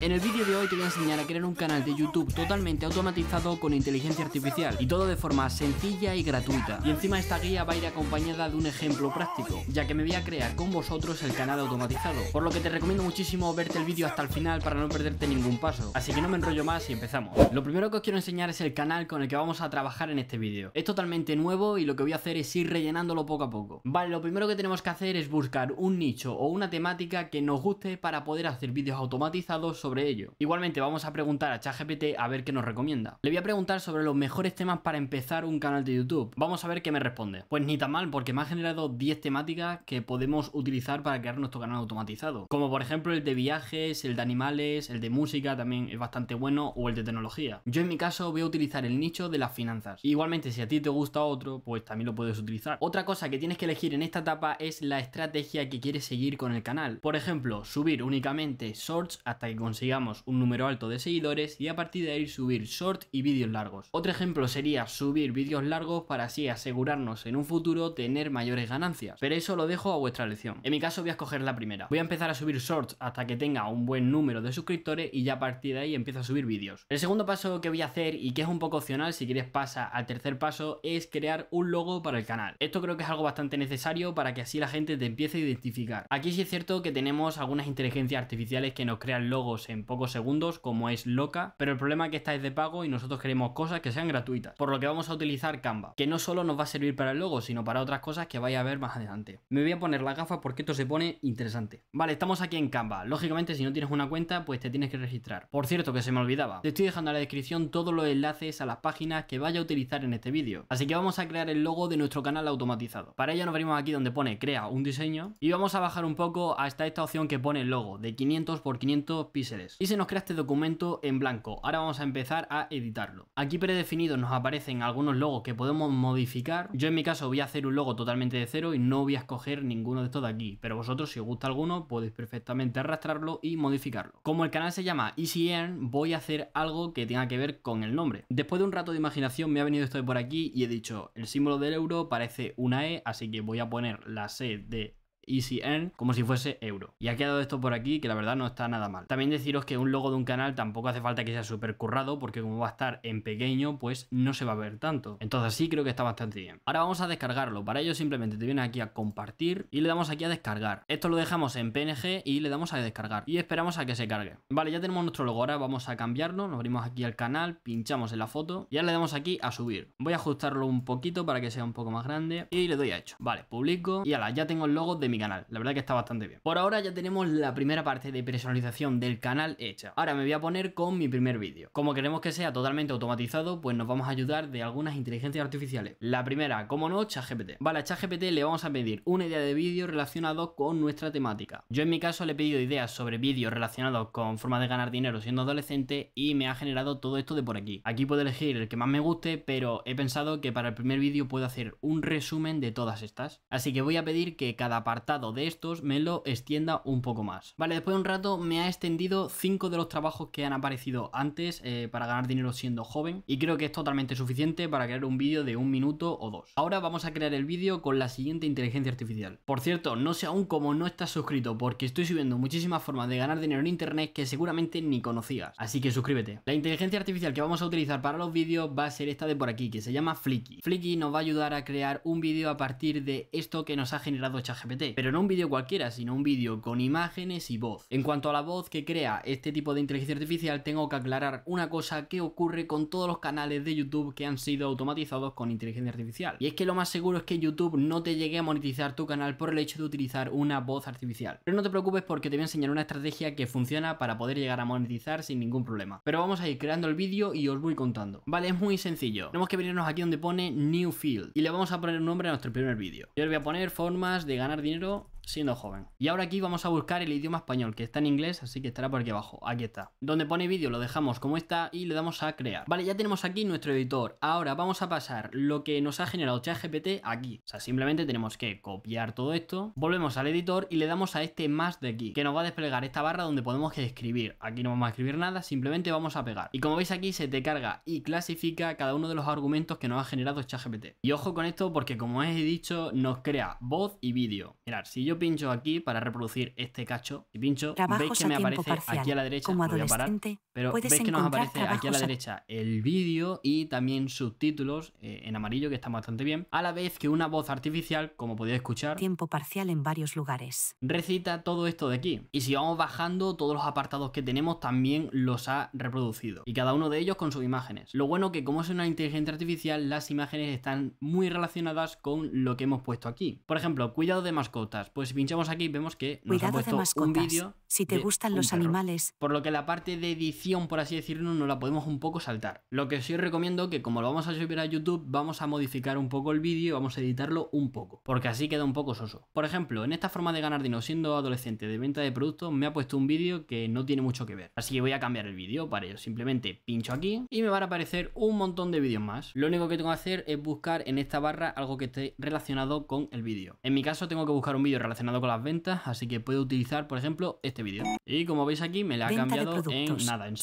En el vídeo de hoy te voy a enseñar a crear un canal de YouTube totalmente automatizado con inteligencia artificial y todo de forma sencilla y gratuita. Y encima esta guía va a ir acompañada de un ejemplo práctico, ya que me voy a crear con vosotros el canal automatizado, por lo que te recomiendo muchísimo verte el vídeo hasta el final para no perderte ningún paso. Así que no me enrollo más y empezamos. Lo primero que os quiero enseñar es el canal con el que vamos a trabajar en este vídeo. Es totalmente nuevo y lo que voy a hacer es ir rellenándolo poco a poco. Vale, lo primero que tenemos que hacer es buscar un nicho o una temática que nos guste para poder hacer vídeos automatizados ello. Igualmente vamos a preguntar a ChatGPT a ver qué nos recomienda. Le voy a preguntar sobre los mejores temas para empezar un canal de YouTube. Vamos a ver qué me responde. Pues ni tan mal porque me ha generado 10 temáticas que podemos utilizar para crear nuestro canal automatizado. Como por ejemplo el de viajes, el de animales, el de música también es bastante bueno o el de tecnología. Yo en mi caso voy a utilizar el nicho de las finanzas. Igualmente si a ti te gusta otro pues también lo puedes utilizar. Otra cosa que tienes que elegir en esta etapa es la estrategia que quieres seguir con el canal. Por ejemplo, subir únicamente shorts hasta que consigas consigamos un número alto de seguidores y a partir de ahí subir short y vídeos largos. Otro ejemplo sería subir vídeos largos para así asegurarnos en un futuro tener mayores ganancias, pero eso lo dejo a vuestra elección. En mi caso voy a escoger la primera. Voy a empezar a subir shorts hasta que tenga un buen número de suscriptores y ya a partir de ahí empiezo a subir vídeos. El segundo paso que voy a hacer y que es un poco opcional si quieres pasa al tercer paso es crear un logo para el canal. Esto creo que es algo bastante necesario para que así la gente te empiece a identificar. Aquí sí es cierto que tenemos algunas inteligencias artificiales que nos crean logos en pocos segundos, como es loca, pero el problema es que esta es de pago y nosotros queremos cosas que sean gratuitas, por lo que vamos a utilizar Canva, que no solo nos va a servir para el logo, sino para otras cosas que vaya a ver más adelante. Me voy a poner la gafa porque esto se pone interesante. Vale, estamos aquí en Canva. Lógicamente, si no tienes una cuenta, pues te tienes que registrar. Por cierto, que se me olvidaba, te estoy dejando en la descripción todos los enlaces a las páginas que vaya a utilizar en este vídeo. Así que vamos a crear el logo de nuestro canal automatizado. Para ello nos venimos aquí donde pone crea un diseño y vamos a bajar un poco hasta esta opción que pone el logo de 500 por 500 píxeles y se nos crea este documento en blanco. Ahora vamos a empezar a editarlo. Aquí predefinidos nos aparecen algunos logos que podemos modificar. Yo en mi caso voy a hacer un logo totalmente de cero y no voy a escoger ninguno de estos de aquí. Pero vosotros si os gusta alguno podéis perfectamente arrastrarlo y modificarlo. Como el canal se llama Easy voy a hacer algo que tenga que ver con el nombre. Después de un rato de imaginación me ha venido esto de por aquí y he dicho el símbolo del euro parece una E, así que voy a poner la C de Easy Earn como si fuese euro. Y ha quedado esto por aquí que la verdad no está nada mal. También deciros que un logo de un canal tampoco hace falta que sea súper currado porque como va a estar en pequeño pues no se va a ver tanto. Entonces sí creo que está bastante bien. Ahora vamos a descargarlo. Para ello simplemente te vienes aquí a compartir y le damos aquí a descargar. Esto lo dejamos en PNG y le damos a descargar y esperamos a que se cargue. Vale, ya tenemos nuestro logo. Ahora vamos a cambiarlo. Nos abrimos aquí al canal, pinchamos en la foto y ahora le damos aquí a subir. Voy a ajustarlo un poquito para que sea un poco más grande y le doy a hecho. Vale, publico y ahora ya tengo el logo de mi canal. La verdad que está bastante bien. Por ahora ya tenemos la primera parte de personalización del canal hecha. Ahora me voy a poner con mi primer vídeo. Como queremos que sea totalmente automatizado, pues nos vamos a ayudar de algunas inteligencias artificiales. La primera, como no, ChatGPT. Vale, a ChatGPT le vamos a pedir una idea de vídeo relacionado con nuestra temática. Yo en mi caso le he pedido ideas sobre vídeos relacionados con formas de ganar dinero siendo adolescente y me ha generado todo esto de por aquí. Aquí puedo elegir el que más me guste, pero he pensado que para el primer vídeo puedo hacer un resumen de todas estas. Así que voy a pedir que cada parte de estos me lo extienda un poco más. Vale, después de un rato me ha extendido cinco de los trabajos que han aparecido antes eh, para ganar dinero siendo joven y creo que es totalmente suficiente para crear un vídeo de un minuto o dos. Ahora vamos a crear el vídeo con la siguiente inteligencia artificial. Por cierto, no sé aún cómo no estás suscrito porque estoy subiendo muchísimas formas de ganar dinero en internet que seguramente ni conocías, así que suscríbete. La inteligencia artificial que vamos a utilizar para los vídeos va a ser esta de por aquí que se llama Flicky. Flicky nos va a ayudar a crear un vídeo a partir de esto que nos ha generado ChatGPT pero no un vídeo cualquiera, sino un vídeo con imágenes y voz. En cuanto a la voz que crea este tipo de inteligencia artificial, tengo que aclarar una cosa que ocurre con todos los canales de YouTube que han sido automatizados con inteligencia artificial. Y es que lo más seguro es que YouTube no te llegue a monetizar tu canal por el hecho de utilizar una voz artificial. Pero no te preocupes porque te voy a enseñar una estrategia que funciona para poder llegar a monetizar sin ningún problema. Pero vamos a ir creando el vídeo y os voy contando. Vale, es muy sencillo. Tenemos que venirnos aquí donde pone New Field y le vamos a poner un nombre a nuestro primer vídeo. Yo le voy a poner formas de ganar dinero pero siendo joven. Y ahora aquí vamos a buscar el idioma español, que está en inglés, así que estará por aquí abajo. Aquí está. Donde pone vídeo lo dejamos como está y le damos a crear. Vale, ya tenemos aquí nuestro editor. Ahora vamos a pasar lo que nos ha generado ChatGPT aquí. O sea, simplemente tenemos que copiar todo esto, volvemos al editor y le damos a este más de aquí, que nos va a desplegar esta barra donde podemos escribir. Aquí no vamos a escribir nada, simplemente vamos a pegar. Y como veis aquí se te carga y clasifica cada uno de los argumentos que nos ha generado ChatGPT. Y ojo con esto porque como he dicho, nos crea voz y vídeo. Mirad, si yo pincho aquí para reproducir este cacho y pincho, veis que me aparece aquí a la derecha, como parar, pero veis que nos aparece aquí a la derecha el vídeo y también subtítulos eh, en amarillo que está bastante bien, a la vez que una voz artificial, como podéis escuchar, tiempo parcial en varios lugares. Recita todo esto de aquí. Y si vamos bajando, todos los apartados que tenemos también los ha reproducido y cada uno de ellos con sus imágenes. Lo bueno que como es una inteligencia artificial, las imágenes están muy relacionadas con lo que hemos puesto aquí. Por ejemplo, cuidado de mascotas, pues si pinchamos aquí, vemos que nos ha puesto un vídeo. Si te gustan los animales. Por lo que la parte de edición, por así decirlo, no la podemos un poco saltar. Lo que sí os recomiendo que, como lo vamos a subir a YouTube, vamos a modificar un poco el vídeo, vamos a editarlo un poco. Porque así queda un poco soso. Por ejemplo, en esta forma de ganar dinero siendo adolescente de venta de productos, me ha puesto un vídeo que no tiene mucho que ver. Así que voy a cambiar el vídeo para ello. Simplemente pincho aquí y me van a aparecer un montón de vídeos más. Lo único que tengo que hacer es buscar en esta barra algo que esté relacionado con el vídeo. En mi caso, tengo que buscar un vídeo relacionado con las ventas, así que puedo utilizar, por ejemplo, este vídeo. Y como veis aquí, me la ha cambiado en nada, en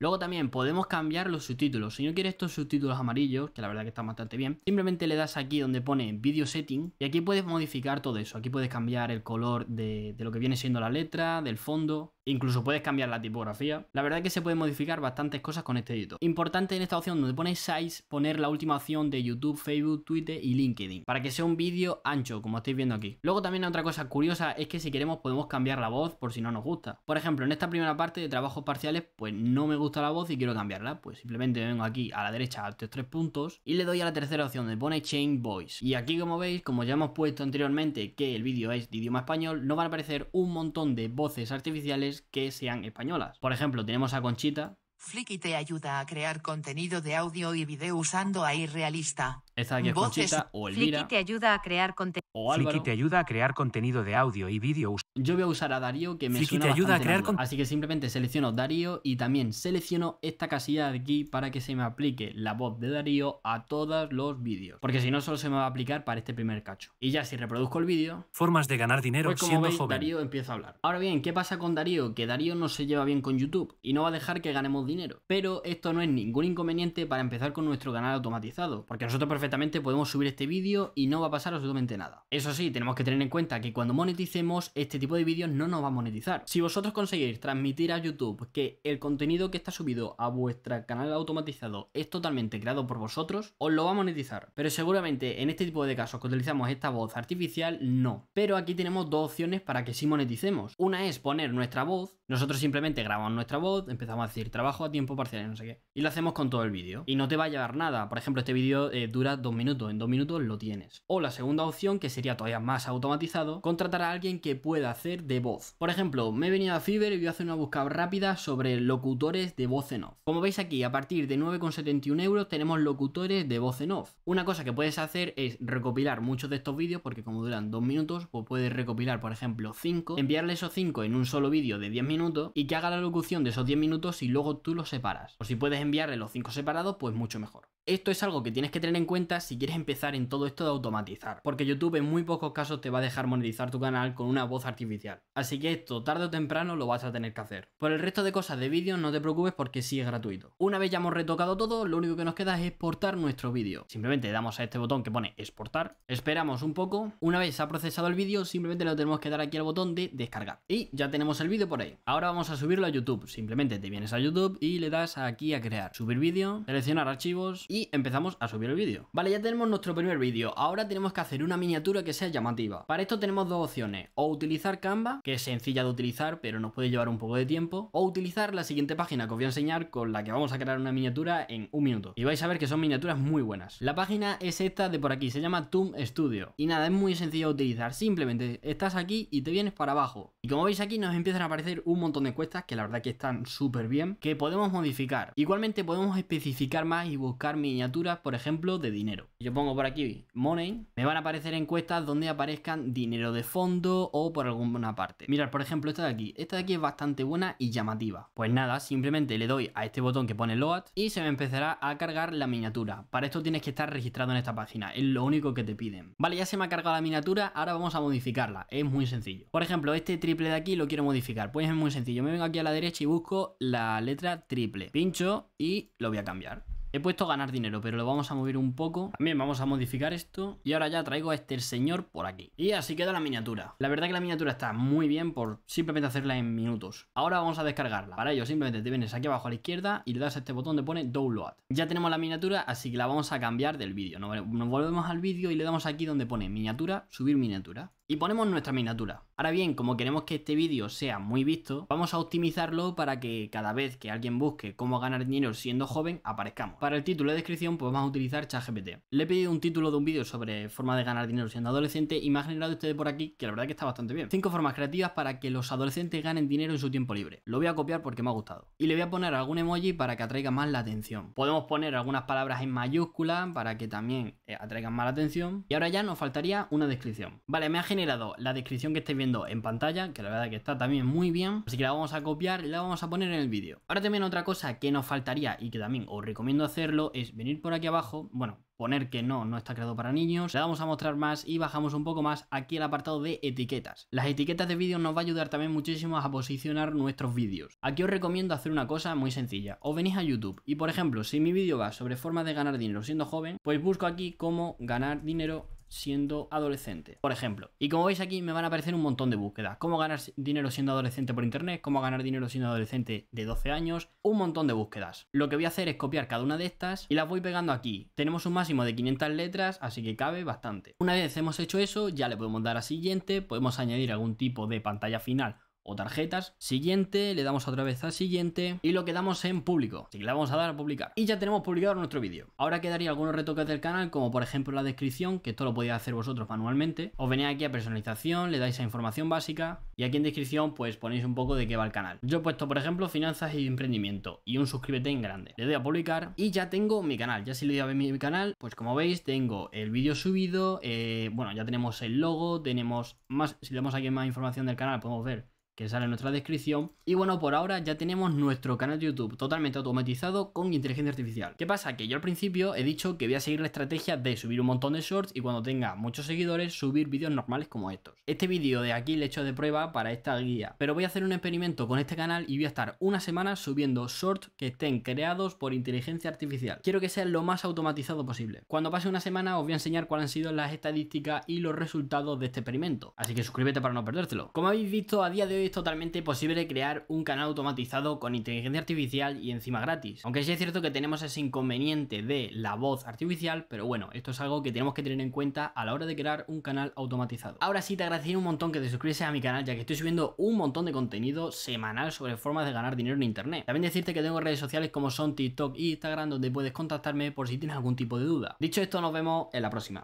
Luego también podemos cambiar los subtítulos. Si no quieres estos subtítulos amarillos, que la verdad que están bastante bien, simplemente le das aquí donde pone vídeo Setting y aquí puedes modificar todo eso. Aquí puedes cambiar el color de, de lo que viene siendo la letra, del fondo, Incluso puedes cambiar la tipografía. La verdad es que se pueden modificar bastantes cosas con este editor. Importante en esta opción donde pone Size, poner la última opción de YouTube, Facebook, Twitter y LinkedIn. Para que sea un vídeo ancho, como estáis viendo aquí. Luego también otra cosa curiosa es que si queremos podemos cambiar la voz por si no nos gusta. Por ejemplo, en esta primera parte de trabajos parciales, pues no me gusta la voz y quiero cambiarla. Pues simplemente vengo aquí a la derecha a estos tres puntos y le doy a la tercera opción donde pone Change Voice. Y aquí como veis, como ya hemos puesto anteriormente que el vídeo es de idioma español, no van a aparecer un montón de voces artificiales que sean españolas. Por ejemplo, tenemos a Conchita. Flicky te ayuda a crear contenido de audio y video usando AI Realista. Esta aquí es Voces. o Elvira. te ayuda a crear contenido. O te ayuda a crear contenido de audio y vídeo. Yo voy a usar a Darío que me suena ayuda a crear Así que simplemente selecciono Darío y también selecciono esta casilla de aquí para que se me aplique la voz de Darío a todos los vídeos. Porque si no, solo se me va a aplicar para este primer cacho. Y ya si reproduzco el vídeo. Formas de ganar dinero pues siendo joven. Darío empieza a hablar. Ahora bien, ¿qué pasa con Darío? Que Darío no se lleva bien con YouTube y no va a dejar que ganemos dinero. Pero esto no es ningún inconveniente para empezar con nuestro canal automatizado. Porque nosotros perfectamente podemos subir este vídeo y no va a pasar absolutamente nada. Eso sí, tenemos que tener en cuenta que cuando moneticemos este tipo de vídeos no nos va a monetizar. Si vosotros conseguís transmitir a YouTube que el contenido que está subido a vuestro canal automatizado es totalmente creado por vosotros, os lo va a monetizar. Pero seguramente en este tipo de casos que utilizamos esta voz artificial, no. Pero aquí tenemos dos opciones para que sí moneticemos. Una es poner nuestra voz, nosotros simplemente grabamos nuestra voz, empezamos a decir trabajo a tiempo parcial y no sé qué. Y lo hacemos con todo el vídeo. Y no te va a llevar nada. Por ejemplo, este vídeo eh, dura dos minutos, en dos minutos lo tienes. O la segunda opción, que sería todavía más automatizado, contratar a alguien que pueda hacer de voz. Por ejemplo, me he venido a Fiverr y voy a hacer una búsqueda rápida sobre locutores de voz en off. Como veis aquí, a partir de 9,71 euros tenemos locutores de voz en off. Una cosa que puedes hacer es recopilar muchos de estos vídeos, porque como duran dos minutos, pues puedes recopilar, por ejemplo, 5, enviarle esos 5 en un solo vídeo de 10 minutos y que haga la locución de esos 10 minutos y luego tú los separas. O si puedes enviarle los 5 separados, pues mucho mejor. Esto es algo que tienes que tener en cuenta si quieres empezar en todo esto de automatizar, porque YouTube en muy pocos casos te va a dejar monetizar tu canal con una voz artificial. Así que esto tarde o temprano lo vas a tener que hacer. Por el resto de cosas de vídeo no te preocupes porque sí es gratuito. Una vez ya hemos retocado todo, lo único que nos queda es exportar nuestro vídeo. Simplemente damos a este botón que pone exportar, esperamos un poco, una vez se ha procesado el vídeo simplemente le tenemos que dar aquí al botón de descargar. Y ya tenemos el vídeo por ahí. Ahora vamos a subirlo a YouTube. Simplemente te vienes a YouTube y le das aquí a crear, subir vídeo, seleccionar archivos y empezamos a subir el vídeo. Vale, ya tenemos nuestro primer vídeo. Ahora tenemos que hacer una miniatura que sea llamativa. Para esto tenemos dos opciones. O utilizar Canva, que es sencilla de utilizar, pero nos puede llevar un poco de tiempo. O utilizar la siguiente página que os voy a enseñar, con la que vamos a crear una miniatura en un minuto. Y vais a ver que son miniaturas muy buenas. La página es esta de por aquí, se llama Toom Studio. Y nada, es muy sencilla de utilizar. Simplemente estás aquí y te vienes para abajo. Y como veis aquí nos empiezan a aparecer un montón de cuestas, que la verdad que están súper bien, que podemos modificar. Igualmente podemos especificar más y buscar miniaturas, por ejemplo, de dinero. Yo pongo por aquí money, me van a aparecer encuestas donde aparezcan dinero de fondo o por alguna parte. mirar por ejemplo, esta de aquí. Esta de aquí es bastante buena y llamativa. Pues nada, simplemente le doy a este botón que pone load y se me empezará a cargar la miniatura. Para esto tienes que estar registrado en esta página, es lo único que te piden. Vale, ya se me ha cargado la miniatura, ahora vamos a modificarla, es muy sencillo. Por ejemplo, este triple de aquí lo quiero modificar, pues es muy sencillo. Me vengo aquí a la derecha y busco la letra triple. Pincho y lo voy a cambiar. He puesto ganar dinero, pero lo vamos a mover un poco. También vamos a modificar esto. Y ahora ya traigo a este señor por aquí. Y así queda la miniatura. La verdad que la miniatura está muy bien por simplemente hacerla en minutos. Ahora vamos a descargarla. Para ello simplemente te vienes aquí abajo a la izquierda y le das a este botón donde pone Download. Ya tenemos la miniatura, así que la vamos a cambiar del vídeo. Nos volvemos al vídeo y le damos aquí donde pone miniatura, subir miniatura y ponemos nuestra miniatura. Ahora bien, como queremos que este vídeo sea muy visto, vamos a optimizarlo para que cada vez que alguien busque cómo ganar dinero siendo joven, aparezcamos. Para el título de descripción, pues vamos a utilizar ChatGPT. Le he pedido un título de un vídeo sobre forma de ganar dinero siendo adolescente y me ha generado ustedes por aquí, que la verdad que está bastante bien. 5 formas creativas para que los adolescentes ganen dinero en su tiempo libre. Lo voy a copiar porque me ha gustado. Y le voy a poner algún emoji para que atraiga más la atención. Podemos poner algunas palabras en mayúscula para que también eh, atraigan más la atención. Y ahora ya nos faltaría una descripción. Vale, me ha generado generado la descripción que estáis viendo en pantalla, que la verdad que está también muy bien, así que la vamos a copiar y la vamos a poner en el vídeo. Ahora también otra cosa que nos faltaría y que también os recomiendo hacerlo es venir por aquí abajo, bueno, poner que no, no está creado para niños, le vamos a mostrar más y bajamos un poco más aquí el apartado de etiquetas. Las etiquetas de vídeo nos va a ayudar también muchísimo a posicionar nuestros vídeos. Aquí os recomiendo hacer una cosa muy sencilla, os venís a YouTube y por ejemplo, si mi vídeo va sobre formas de ganar dinero siendo joven, pues busco aquí cómo ganar dinero siendo adolescente, por ejemplo. Y como veis aquí me van a aparecer un montón de búsquedas. Cómo ganar dinero siendo adolescente por internet, cómo ganar dinero siendo adolescente de 12 años, un montón de búsquedas. Lo que voy a hacer es copiar cada una de estas y las voy pegando aquí. Tenemos un máximo de 500 letras, así que cabe bastante. Una vez hemos hecho eso, ya le podemos dar a siguiente, podemos añadir algún tipo de pantalla final o tarjetas. Siguiente, le damos otra vez al siguiente y lo quedamos en público. Así que le vamos a dar a publicar. Y ya tenemos publicado nuestro vídeo. Ahora quedaría algunos retoques del canal, como por ejemplo la descripción, que esto lo podéis hacer vosotros manualmente. Os venía aquí a personalización, le dais a información básica y aquí en descripción pues ponéis un poco de qué va el canal. Yo he puesto por ejemplo finanzas y emprendimiento y un suscríbete en grande. Le doy a publicar y ya tengo mi canal. Ya si le doy a ver mi canal, pues como veis tengo el vídeo subido, eh, bueno ya tenemos el logo, tenemos más, si le damos aquí más información del canal podemos ver que sale en nuestra descripción. Y bueno, por ahora ya tenemos nuestro canal de YouTube totalmente automatizado con inteligencia artificial. ¿Qué pasa? Que yo al principio he dicho que voy a seguir la estrategia de subir un montón de shorts y cuando tenga muchos seguidores subir vídeos normales como estos. Este vídeo de aquí le he hecho de prueba para esta guía, pero voy a hacer un experimento con este canal y voy a estar una semana subiendo shorts que estén creados por inteligencia artificial. Quiero que sea lo más automatizado posible. Cuando pase una semana os voy a enseñar cuáles han sido las estadísticas y los resultados de este experimento. Así que suscríbete para no perdértelo. Como habéis visto, a día de hoy es totalmente posible crear un canal automatizado con inteligencia artificial y encima gratis. Aunque sí es cierto que tenemos ese inconveniente de la voz artificial, pero bueno, esto es algo que tenemos que tener en cuenta a la hora de crear un canal automatizado. Ahora sí te agradecería un montón que te suscribes a mi canal ya que estoy subiendo un montón de contenido semanal sobre formas de ganar dinero en internet. También decirte que tengo redes sociales como son TikTok e Instagram donde puedes contactarme por si tienes algún tipo de duda. Dicho esto, nos vemos en la próxima.